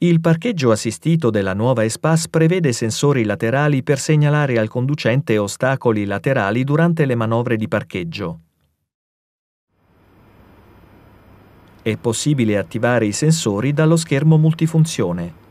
Il parcheggio assistito della nuova Espas prevede sensori laterali per segnalare al conducente ostacoli laterali durante le manovre di parcheggio. È possibile attivare i sensori dallo schermo multifunzione.